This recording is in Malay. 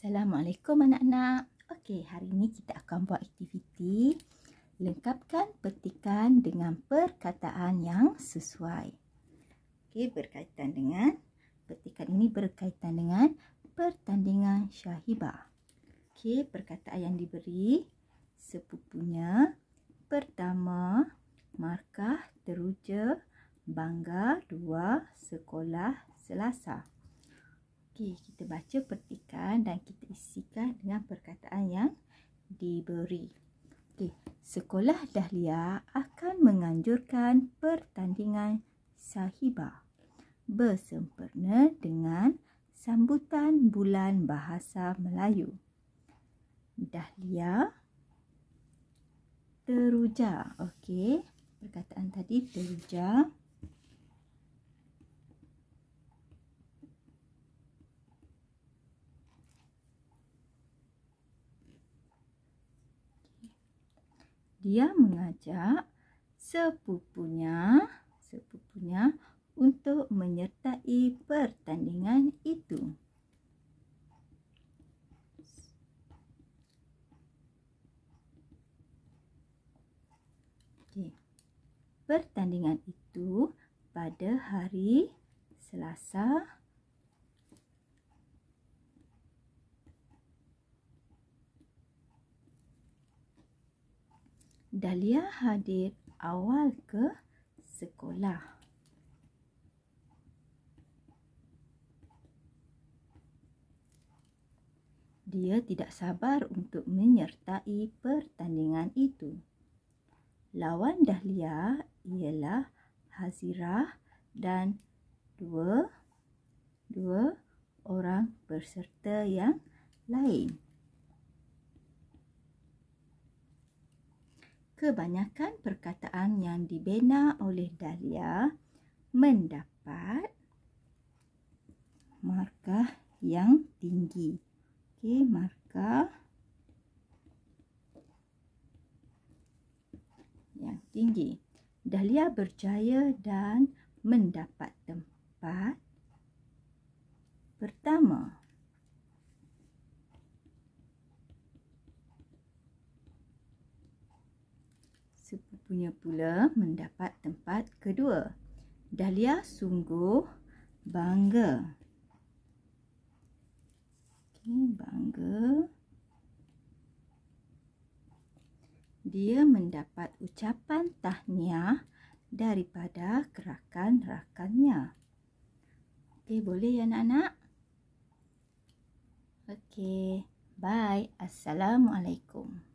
Assalamualaikum anak-anak. Okey, hari ini kita akan buat aktiviti lengkapkan petikan dengan perkataan yang sesuai. Okey, berkaitan dengan petikan ini berkaitan dengan pertandingan Syahiba. Okey, perkataan yang diberi sepupunya pertama markah teruja bangga dua sekolah Selasa. Okey, kita baca petikan dan kita isikan dengan perkataan yang diberi. Okey, Sekolah Dahlia akan menganjurkan pertandingan sahibah bersempena dengan sambutan bulan bahasa Melayu. Dahlia teruja. Okey, perkataan tadi teruja. dia mengajak sepupunya sepupunya untuk menyertai pertandingan itu. Okay. Pertandingan itu pada hari Selasa Dahlia hadir awal ke sekolah. Dia tidak sabar untuk menyertai pertandingan itu. Lawan Dahlia ialah Hazirah dan dua dua orang peserta yang lain. kebanyakan perkataan yang dibina oleh Dahlia mendapat markah yang tinggi. Okey, markah yang tinggi. Dahlia berjaya dan mendapat tempat pertama. sepupunya pula mendapat tempat kedua. Dahlia sungguh bangga. Okay, bangga. Dia mendapat ucapan tahniah daripada kerakan-rakannya. Okey, boleh ya anak-anak? Okey, bye. Assalamualaikum.